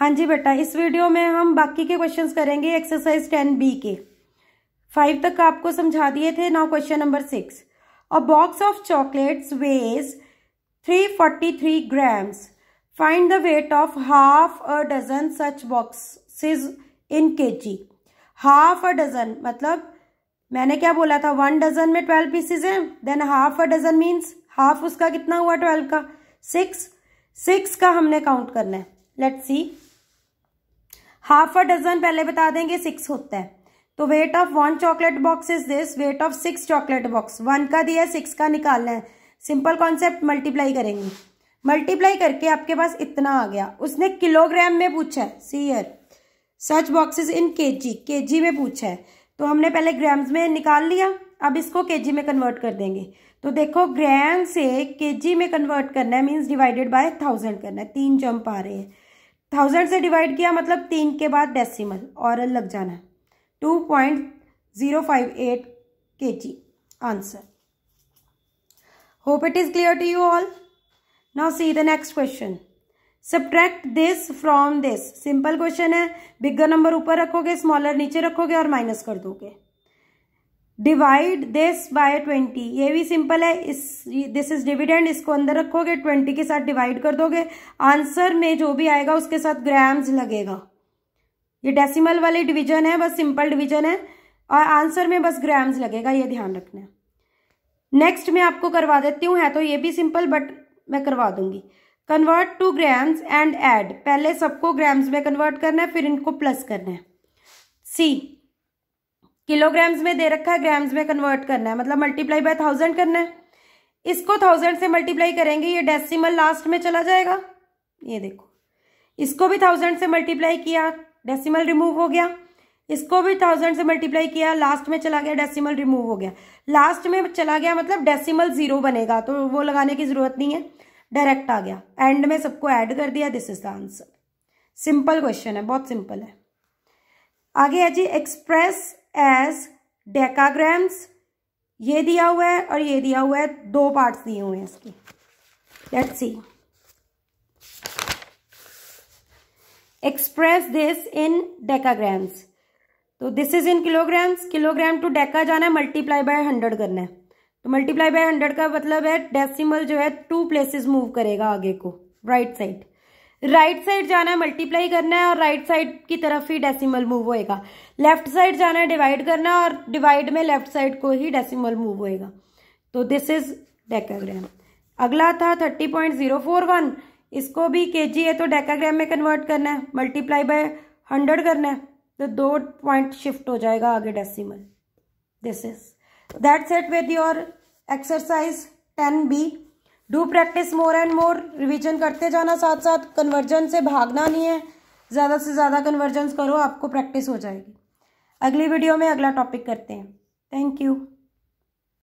हाँ जी बेटा इस वीडियो में हम बाकी के क्वेश्चंस करेंगे एक्सरसाइज टेन बी के फाइव तक आपको समझा दिए थे now question number six a box of chocolates weighs three forty three grams find the weight of half a dozen such boxes in K G half a dozen मतलब मैंने क्या बोला था वन डजन में ट्वेल्व पीसेज हैं then half a dozen means half उसका कितना हुआ ट्वेल्व का सिक्स सिक्स का हमने काउंट करना है let's see half a dozen पहले बता देंगे सिक्स होता है तो weight of one chocolate box is this weight of six chocolate box one का दिया है सिक्स का निकालना है सिंपल कॉन्सेप्ट मल्टीप्लाई करेंगे मल्टीप्लाई करके आपके पास इतना आ गया उसने किलोग्राम में पूछा है see here such boxes in kg kg में पूछा है तो हमने पहले ग्राम्स में निकाल लिया अब इसको केजी में कन्वर्ट कर देंगे तो देखो ग्राम से केजी में कन्वर्ट करना है मीन्स डिवाइडेड बाय थाउजेंड करना है तीन जंप आ रहे हैं थाउजेंड से डिवाइड किया मतलब तीन के बाद डेसिमल और लग जाना है two point zero five eight K G answer hope it is clear to you all now see the next question subtract this from this simple question है बिगर नंबर ऊपर रखोगे स्मॉलर नीचे रखोगे और माइनस कर दोगे डिवाइड दिस बाय ट्वेंटी ये भी सिंपल है इस दिस इज डिविडेंड इसको अंदर रखोगे ट्वेंटी के साथ डिवाइड कर दोगे आंसर में जो भी आएगा उसके साथ ग्राम्स लगेगा ये डेसिमल वाली डिवीजन है बस सिंपल डिवीजन है और आंसर में बस ग्राम्स लगेगा ये ध्यान रखना है नेक्स्ट मैं आपको करवा देती हूँ है तो ये भी सिंपल बट मैं करवा दूंगी convert to grams and add पहले सबको ग्राम्स में कन्वर्ट करना है फिर इनको प्लस करना है सी किलोग्राम्स में दे रखा है ग्राम्स में कन्वर्ट करना है मतलब मल्टीप्लाई बाय थाउजेंड करना है इसको थाउजेंड से मल्टीप्लाई करेंगे ये डेसिमल लास्ट में चला जाएगा ये देखो इसको भी थाउजेंड से मल्टीप्लाई किया डेसिमल रिमूव हो गया इसको भी थाउजेंड से मल्टीप्लाई किया लास्ट में चला गया डेसिमल रिमूव हो गया लास्ट में चला गया मतलब डेसिमल जीरो बनेगा तो वो लगाने की जरूरत नहीं है डायरेक्ट आ गया एंड में सबको ऐड कर दिया this is the answer simple question है बहुत सिंपल है आगे है जी एक्सप्रेस एज डेकाग्राम्स ये दिया हुआ है और ये दिया हुआ है दो पार्ट्स दिए हुए हैं इसके let's see express this in decagrams तो this is in kilograms kilogram to deca जाना है मल्टीप्लाई बाय हंड्रेड करना है तो मल्टीप्लाई बाय हंड्रेड का मतलब है डेसिमल जो है टू प्लेसेस मूव करेगा आगे को right right side right right side जाना है मल्टीप्लाई करना है और राइट right साइड की तरफ ही डेसिमल मूव होएगा लेफ्ट साइड जाना है डिवाइड करना है और डिवाइड में लेफ्ट साइड को ही डेसिमल मूव होएगा तो दिस इज डेकाग्राम अगला था thirty point zero four one इसको भी के जी है तो डेकाग्राम में कन्वर्ट करना है मल्टीप्लाई बाय हंड्रेड करना है तो दो पॉइंट शिफ्ट हो जाएगा आगे decimal this is that set with your exercise ten B do practice more and more revision करते जाना साथ साथ कन्वर्जन से भागना नहीं है ज़्यादा से ज़्यादा कन्वर्जन करो आपको प्रैक्टिस हो जाएगी अगली वीडियो में अगला टॉपिक करते हैं थैंक यू